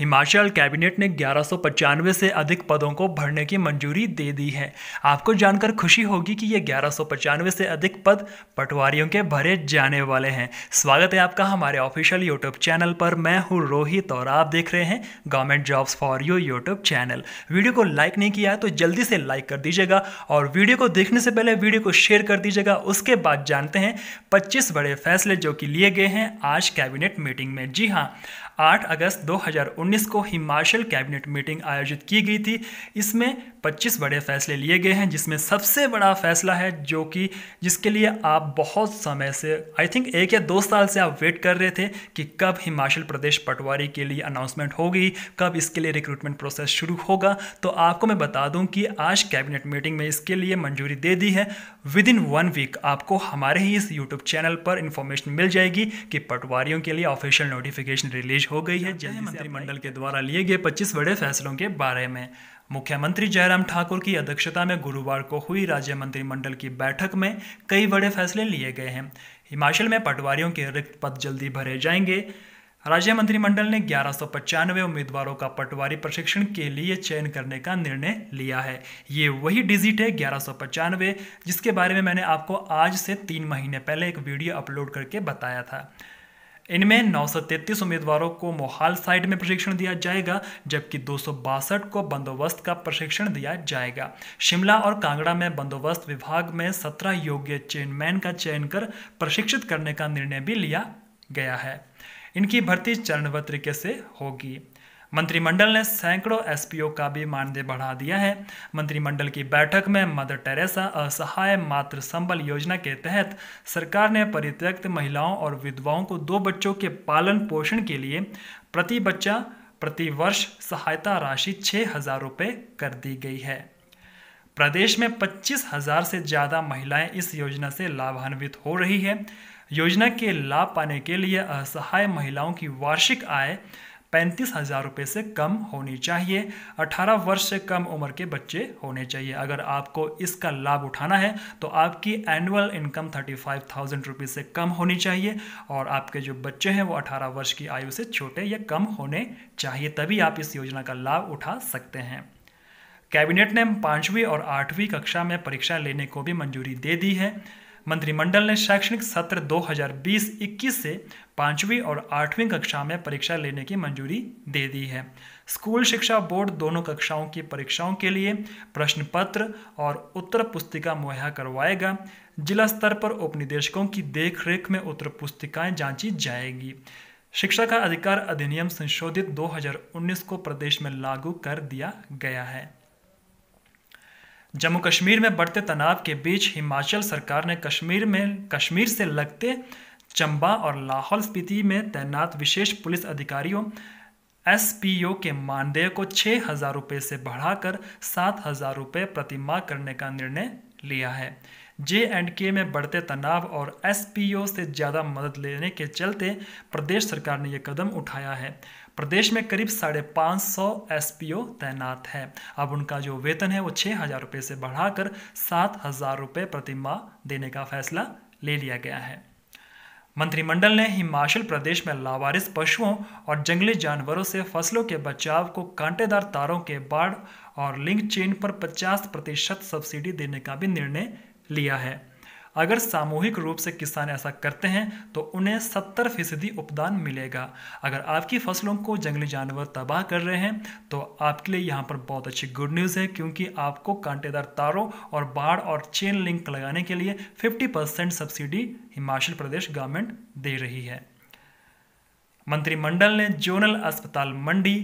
Himachal cabinet ने ग्यारह से अधिक पदों को भरने की मंजूरी दे दी है आपको जानकर खुशी होगी कि ये ग्यारह से अधिक पद पटवारियों के भरे जाने वाले हैं स्वागत है आपका हमारे ऑफिशियल यूट्यूब चैनल पर मैं हूँ रोहित और आप देख रहे हैं government jobs for you YouTube channel video को लाइक नहीं किया तो जल्दी से लाइक कर दीजिएगा और वीडियो को देखने से पहले वीडियो को शेयर कर दीजिएगा उसके बाद जानते हैं पच्चीस बड़े फैसले जो कि लिए गए हैं आज कैबिनेट मीटिंग में जी हाँ 8 अगस्त 2019 को हिमाचल कैबिनेट मीटिंग आयोजित की गई थी इसमें 25 बड़े फैसले लिए गए हैं जिसमें सबसे बड़ा फैसला है जो कि जिसके लिए आप बहुत समय से आई थिंक एक या दो साल से आप वेट कर रहे थे कि कब हिमाचल प्रदेश पटवारी के लिए अनाउंसमेंट होगी कब इसके लिए रिक्रूटमेंट प्रोसेस शुरू होगा तो आपको मैं बता दूं कि आज कैबिनेट मीटिंग में इसके लिए मंजूरी दे दी है विद इन वन वीक आपको हमारे ही इस यूट्यूब चैनल पर इंफॉर्मेशन मिल जाएगी कि पटवारियों के लिए ऑफिशियल नोटिफिकेशन रिलीज हो गई है जैसे मंत्रिमंडल के द्वारा लिए गए पच्चीस बड़े फैसलों के बारे में मुख्यमंत्री जयराम ठाकुर की अध्यक्षता में गुरुवार को हुई राज्य मंत्रिमंडल की बैठक में कई बड़े फैसले लिए गए हैं हिमाचल में पटवारियों के रिक्त पद जल्दी भरे जाएंगे राज्य मंत्रिमंडल ने ग्यारह उम्मीदवारों का पटवारी प्रशिक्षण के लिए चयन करने का निर्णय लिया है ये वही डिजिट है ग्यारह जिसके बारे में मैंने आपको आज से तीन महीने पहले एक वीडियो अपलोड करके बताया था इनमें नौ उम्मीदवारों को मोहाल साइड में प्रशिक्षण दिया जाएगा जबकि दो को बंदोबस्त का प्रशिक्षण दिया जाएगा शिमला और कांगड़ा में बंदोबस्त विभाग में सत्रह योग्य चेयरमैन का चयन कर प्रशिक्षित करने का निर्णय भी लिया गया है इनकी भर्ती चरणबद्ध तरीके से होगी मंत्रिमंडल ने सैकड़ों एसपीओ का भी मानदेय बढ़ा दिया है मंत्रिमंडल की बैठक में मदर टेरेसा असहाय मातृ संबल योजना के तहत सरकार ने परित्यक्त महिलाओं और विधवाओं को दो बच्चों के पालन पोषण के लिए प्रति बच्चा प्रति वर्ष सहायता राशि छः हजार रुपये कर दी गई है प्रदेश में पच्चीस हजार से ज़्यादा महिलाएं इस योजना से लाभान्वित हो रही है योजना के लाभ पाने के लिए असहाय महिलाओं की वार्षिक आय पैंतीस हज़ार रुपये से कम होनी चाहिए 18 वर्ष से कम उम्र के बच्चे होने चाहिए अगर आपको इसका लाभ उठाना है तो आपकी annual income thirty five thousand rupees से कम होनी चाहिए और आपके जो बच्चे हैं वो अठारह वर्ष की आयु से छोटे या कम होने चाहिए तभी आप इस योजना का लाभ उठा सकते हैं कैबिनेट ने पाँचवीं और आठवीं कक्षा में परीक्षा लेने को भी मंजूरी दे दी है मंत्रिमंडल ने शैक्षणिक सत्र 2020-21 से पाँचवीं और आठवीं कक्षा में परीक्षा लेने की मंजूरी दे दी है स्कूल शिक्षा बोर्ड दोनों कक्षाओं की परीक्षाओं के लिए प्रश्न पत्र और उत्तर पुस्तिका मुहैया करवाएगा जिला स्तर पर उप निदेशकों की देखरेख में उत्तर पुस्तिकाएँ जांची जाएगी शिक्षा का अधिकार अधिनियम संशोधित 2019 को प्रदेश में लागू कर दिया गया है जम्मू कश्मीर में बढ़ते तनाव के बीच हिमाचल सरकार ने कश्मीर में कश्मीर से लगते चंबा और लाहौल स्पीति में तैनात विशेष पुलिस अधिकारियों एस के मानदेय को छः हज़ार रुपये से बढ़ाकर सात हज़ार रुपये प्रतिमाह करने का निर्णय लिया है जे एंड के में बढ़ते तनाव और एस से ज़्यादा मदद लेने के चलते प्रदेश सरकार ने यह कदम उठाया है प्रदेश में करीब साढ़े पाँच सौ एस तैनात है अब उनका जो वेतन है वो छः हज़ार रुपये से बढ़ाकर सात हज़ार रुपये प्रति देने का फैसला ले लिया गया है मंत्रिमंडल ने हिमाचल प्रदेश में लावारिस पशुओं और जंगली जानवरों से फसलों के बचाव को कांटेदार तारों के बाढ़ और लिंक चेन पर 50 प्रतिशत सब्सिडी देने का भी निर्णय लिया है अगर सामूहिक रूप से किसान ऐसा करते हैं तो उन्हें सत्तर फीसदी उपदान मिलेगा अगर आपकी फसलों को जंगली जानवर तबाह कर रहे हैं तो आपके लिए यहाँ पर बहुत अच्छी गुड न्यूज़ है क्योंकि आपको कांटेदार तारों और बाढ़ और चेन लिंक लगाने के लिए 50 percent subsidy Himachal Pradesh government दे रही है मंत्रिमंडल ने जोनल अस्पताल मंडी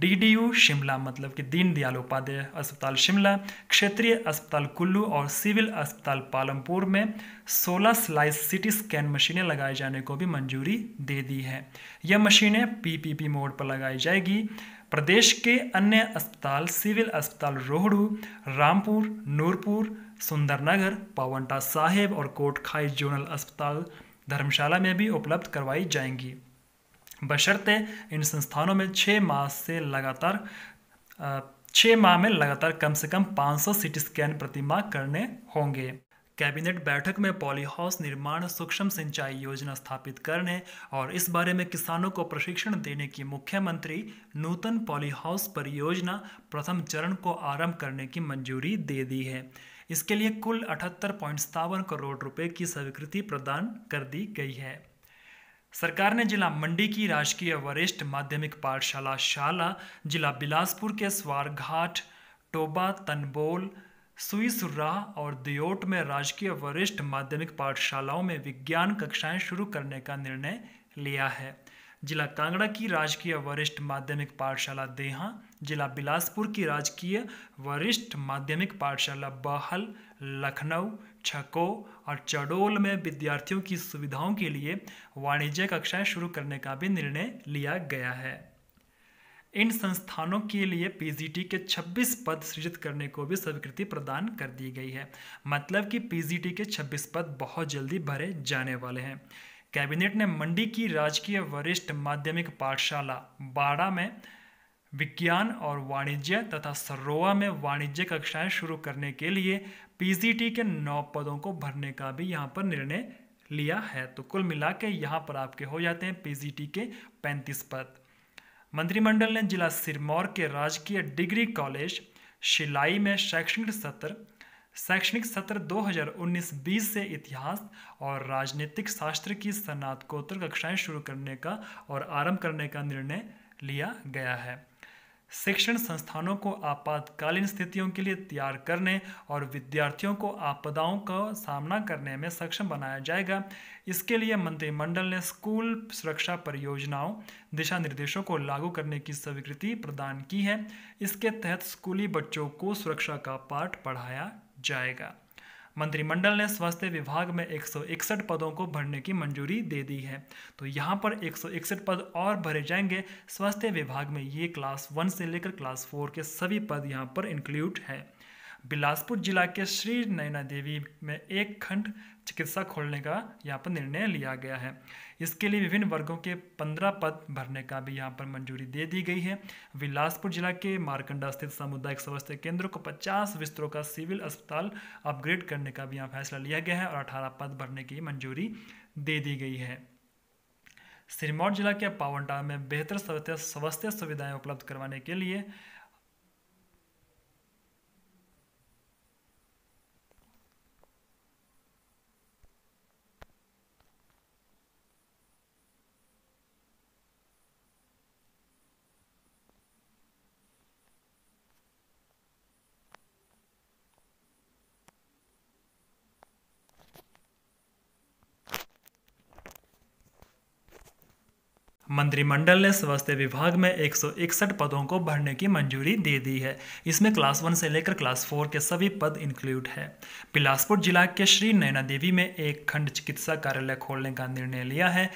डीडीयू शिमला मतलब कि दीनदयाल उपाध्याय अस्पताल शिमला क्षेत्रीय अस्पताल कुल्लू और सिविल अस्पताल पालमपुर में 16 स्लाइस सिटी स्कैन मशीनें लगाए जाने को भी मंजूरी दे दी है यह मशीनें पीपीपी मोड पर लगाई जाएगी प्रदेश के अन्य अस्पताल सिविल अस्पताल रोहड़ू रामपुर नूरपुर सुंदरनगर पावंटा साहेब और कोटखाई जोनल अस्पताल धर्मशाला में भी उपलब्ध करवाई जाएंगी बशर्ते इन संस्थानों में छः माह से लगातार छः माह में लगातार कम से कम 500 सिटी स्कैन प्रति माह करने होंगे कैबिनेट बैठक में पॉलीहाउस निर्माण सूक्ष्म सिंचाई योजना स्थापित करने और इस बारे में किसानों को प्रशिक्षण देने की मुख्यमंत्री नूतन पॉलीहाउस परियोजना प्रथम चरण को आरंभ करने की मंजूरी दे दी है इसके लिए कुल अठहत्तर पॉइंट करोड़ रुपए की स्वीकृति प्रदान कर दी गई है सरकार ने जिला मंडी की राजकीय वरिष्ठ माध्यमिक पाठशाला शाला जिला बिलासपुर के स्वारघाट टोबा तनबोल सुर्राह और दियोट में राजकीय वरिष्ठ माध्यमिक पाठशालाओं में विज्ञान कक्षाएं शुरू करने का निर्णय लिया है जिला कांगड़ा की राजकीय वरिष्ठ माध्यमिक पाठशाला देहा जिला बिलासपुर की राजकीय वरिष्ठ माध्यमिक पाठशाला बहल लखनऊ छको और चडोल में विद्यार्थियों की सुविधाओं के लिए वाणिज्य कक्षाएं शुरू करने का भी निर्णय लिया गया है इन संस्थानों के लिए पीजीटी के 26 पद सृजित करने को भी स्वीकृति प्रदान कर दी गई है मतलब कि पीजीटी के 26 पद बहुत जल्दी भरे जाने वाले हैं कैबिनेट ने मंडी की राजकीय वरिष्ठ माध्यमिक पाठशाला बाड़ा में विज्ञान और वाणिज्य तथा सरोवा में वाणिज्य कक्षाएं शुरू करने के लिए पीजीटी के नौ पदों को भरने का भी यहाँ पर निर्णय लिया है तो कुल मिला के यहाँ पर आपके हो जाते हैं पीजीटी के पैंतीस पद मंत्रिमंडल ने जिला सिरमौर के राजकीय डिग्री कॉलेज शिलाई में शैक्षणिक सत्र शैक्षणिक सत्र 2019-20 से इतिहास और राजनीतिक शास्त्र की स्नातकोत्तर कक्षाएं शुरू करने का और आरंभ करने का निर्णय लिया गया है शिक्षण संस्थानों को आपातकालीन स्थितियों के लिए तैयार करने और विद्यार्थियों को आपदाओं का सामना करने में सक्षम बनाया जाएगा इसके लिए मंत्रिमंडल ने स्कूल सुरक्षा परियोजनाओं दिशा निर्देशों को लागू करने की स्वीकृति प्रदान की है इसके तहत स्कूली बच्चों को सुरक्षा का पाठ पढ़ाया जाएगा मंत्रिमंडल ने स्वास्थ्य विभाग में इकसठ पदों को भरने की मंजूरी दे दी है तो यहाँ पर इकसठ पद और भरे जाएंगे स्वास्थ्य विभाग में ये क्लास वन से लेकर क्लास फोर के सभी पद यहाँ पर इंक्लूड हैं बिलासपुर जिला के श्री नैना देवी में एक खंड चिकित्सा खोलने का यहाँ पर निर्णय लिया गया है इसके लिए विभिन्न वर्गों के पंद्रह पद भरने का भी यहाँ पर मंजूरी दे दी गई है बिलासपुर जिला के मारकंडा स्थित सामुदायिक स्वास्थ्य केंद्र को पचास बिस्तरों का सिविल अस्पताल अपग्रेड करने का भी यहाँ फैसला लिया गया है और अठारह पद भरने की मंजूरी दे दी गई है सिरमौर जिला के पावनटा में बेहतर स्वास्थ्य सुविधाएं उपलब्ध करवाने के लिए मंत्रिमंडल ने स्वास्थ्य विभाग में एक पदों को भरने की मंजूरी दे दी है इसमें क्लास वन से लेकर क्लास फोर के सभी पद इंक्लूड है बिलासपुर जिला के श्री नैना देवी में एक खंड चिकित्सा कार्यालय खोलने का निर्णय लिया है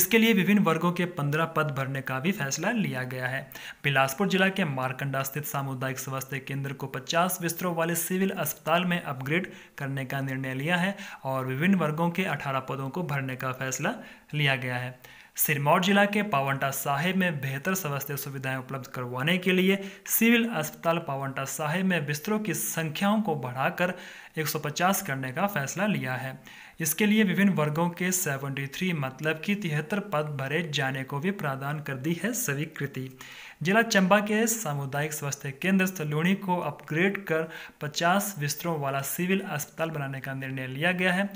इसके लिए विभिन्न वर्गों के पंद्रह पद भरने का भी फैसला लिया गया है बिलासपुर जिला के मारकंडा स्थित सामुदायिक स्वास्थ्य केंद्र को पचास बिस्तरों वाले सिविल अस्पताल में अपग्रेड करने का निर्णय लिया है और विभिन्न वर्गों के अठारह पदों को भरने का फैसला लिया गया है सिरमौर जिला के पावंटा साहिब में बेहतर स्वास्थ्य सुविधाएं उपलब्ध करवाने के लिए सिविल अस्पताल पावंटा साहिब में बिस्तरों की संख्याओं को बढ़ाकर 150 करने का फैसला लिया है इसके लिए विभिन्न वर्गों के 73 मतलब कि तिहत्तर पद भरे जाने को भी प्रदान कर दी है स्वीकृति जिला चंबा के सामुदायिक स्वास्थ्य केंद्र सलूणी को अपग्रेड कर 50 बिस्तरों वाला सिविल अस्पताल बनाने का निर्णय लिया गया है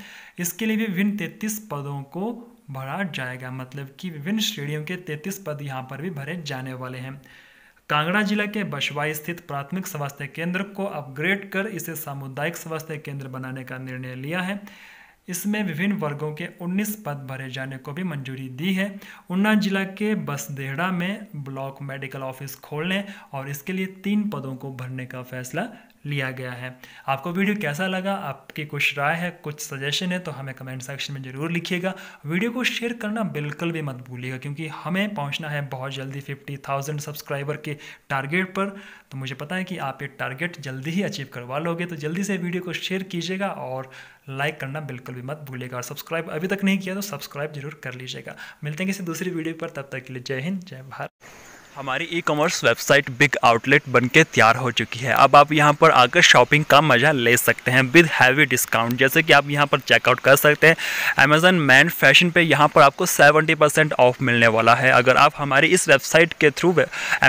इसके लिए भी विभिन्न तैतीस पदों को भरा जाएगा मतलब कि विभिन्न श्रेणियों के तैतीस पद यहाँ पर भी भरे जाने वाले हैं कांगड़ा जिला के बशवा स्थित प्राथमिक स्वास्थ्य केंद्र को अपग्रेड कर इसे सामुदायिक स्वास्थ्य केंद्र बनाने का निर्णय लिया है इसमें विभिन्न वर्गों के 19 पद भरे जाने को भी मंजूरी दी है ऊना जिला के बसदेहड़ा में ब्लॉक मेडिकल ऑफिस खोलने और इसके लिए तीन पदों को भरने का फैसला लिया गया है आपको वीडियो कैसा लगा आपकी कुछ राय है कुछ सजेशन है तो हमें कमेंट सेक्शन में ज़रूर लिखिएगा वीडियो को शेयर करना बिल्कुल भी मत भूलिएगा क्योंकि हमें पहुंचना है बहुत जल्दी फिफ्टी थाउजेंड सब्सक्राइबर के टारगेट पर तो मुझे पता है कि आप ये टारगेट जल्दी ही अचीव करवा लोगे तो जल्दी से वीडियो को शेयर कीजिएगा और लाइक करना बिल्कुल भी मत भूलिएगा और सब्सक्राइब अभी तक नहीं किया तो सब्सक्राइब जरूर कर लीजिएगा मिलते हैं किसी दूसरी वीडियो पर तब तक के लिए जय हिंद जय भारत हमारी e commerce website big outlet बनके तैयार हो चुकी है अब आप यहां पर आकर शॉपिंग का मज़ा ले सकते हैं विद हैवी डिस्काउंट जैसे कि आप यहां पर चेकआउट कर सकते हैं अमेजन मैन फैशन पे यहां पर आपको 70 परसेंट ऑफ मिलने वाला है अगर आप हमारी इस वेबसाइट के थ्रू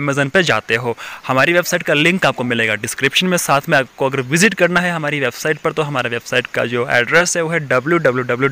अमेज़न पे जाते हो हमारी वेबसाइट का लिंक आपको मिलेगा डिस्क्रिप्शन में साथ में आपको अगर विजिट करना है हमारी वेबसाइट पर तो हमारे वेबसाइट का जो एड्रेस है वो है डब्ल्यू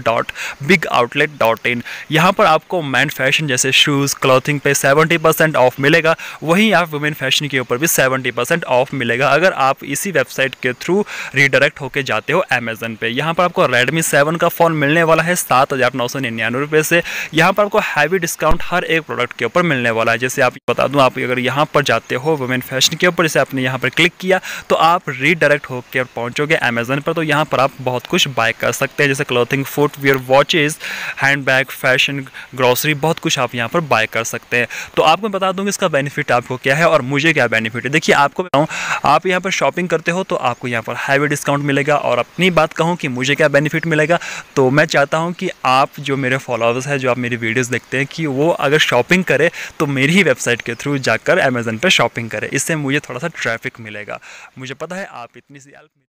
पर आपको मैन फैशन जैसे शूज़ क्लॉथिंग पे सेवेंटी ऑफ मिलेगा वहीं आप वुमेन फैशन के ऊपर भी सेवेंटी परसेंट ऑफ मिलेगा अगर आप इसी वेबसाइट के थ्रू रिडायरेक्ट होकर जाते हो अमेजन पे यहाँ पर आपको रेडमी सेवन का फ़ोन मिलने वाला है सात हज़ार नौ सौ निन्यानवे रुपये से यहाँ पर आपको हैवी डिस्काउंट हर एक प्रोडक्ट के ऊपर मिलने वाला है जैसे आप बता दूँ आप अगर यहाँ पर जाते हो वुमेन फैशन के ऊपर जैसे आपने यहाँ पर क्लिक किया तो आप रीडायरेक्ट होकर पहुँचोगे अमेजन पर तो यहाँ पर आप बहुत कुछ बाय कर सकते हैं जैसे clothing footwear watches hand bag fashion grocery बहुत कुछ आप यहाँ पर बाय कर सकते हैं तो आपको बता दूँगी इसका बेनिफिट आपको क्या है और मुझे क्या बेनिफिट है देखिए आपको बताऊँ आप यहाँ पर शॉपिंग करते हो तो आपको यहाँ पर हाईवे डिस्काउंट मिलेगा और अपनी बात कहूँ कि मुझे क्या बेनिफिट मिलेगा तो मैं चाहता हूँ कि आप जो मेरे फॉलोअर्स हैं जो आप मेरी वीडियोज़ देखते हैं कि वो अगर शॉपिंग करें तो मेरी ही वेबसाइट के थ्रू जाकर अमेज़न पर शॉपिंग करें इससे मुझे थोड़ा सा ट्रैफिक मिलेगा मुझे पता है आप इतनी सी हेल्प